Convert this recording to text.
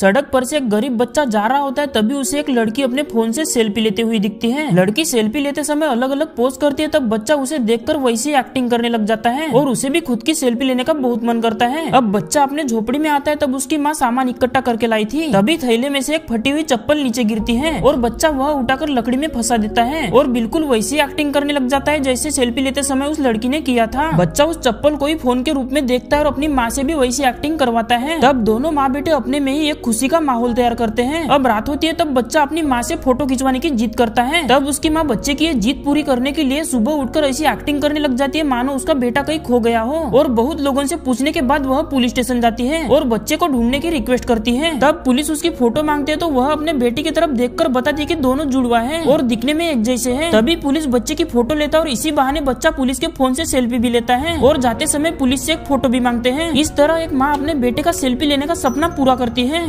सड़क पर से एक गरीब बच्चा जा रहा होता है तभी उसे एक लड़की अपने फोन से सेल्फी लेते हुई दिखती है लड़की सेल्फी लेते समय अलग अलग पोज करती है तब बच्चा उसे देख कर वैसी एक्टिंग करने लग जाता है और उसे भी खुद की सेल्फी लेने का बहुत मन करता है अब बच्चा अपने झोपड़ी में आता है तब उसकी माँ सामान इकट्ठा करके लाई थी तभी थैले में से एक फटी हुई चप्पल नीचे गिरती है और बच्चा वह उठाकर लकड़ी में फंसा देता है और बिल्कुल वैसी एक्टिंग करने लग जाता है जैसे सेल्फी लेते समय उस लड़की ने किया था बच्चा उस चप्पल को ही फोन के रूप में देखता है और अपनी माँ से भी वैसी एक्टिंग करवाता है तब दोनों माँ बेटे अपने में ही एक खुशी का माहौल तैयार करते हैं अब रात होती है तब बच्चा अपनी माँ से फोटो खिंचवाने की जीत करता है तब उसकी माँ बच्चे की जीत पूरी करने के लिए सुबह उठकर ऐसी एक्टिंग करने लग जाती है मानो उसका बेटा कहीं खो गया हो और बहुत लोगों से पूछने के बाद वह पुलिस स्टेशन जाती है और बच्चे को ढूंढने की रिक्वेस्ट करती है तब पुलिस उसकी फोटो मांगते है तो वह अपने बेटी की तरफ देख कर बताती है की दोनों जुड़वा है और दिखने में एक जैसे है तभी पुलिस बच्चे की फोटो लेता है और इसी बहाने बच्चा पुलिस के फोन से सेल्फी भी लेता है और जाते समय पुलिस से एक फोटो भी मांगते हैं इस तरह एक माँ अपने बेटे का सेल्फी लेने का सपना पूरा करती है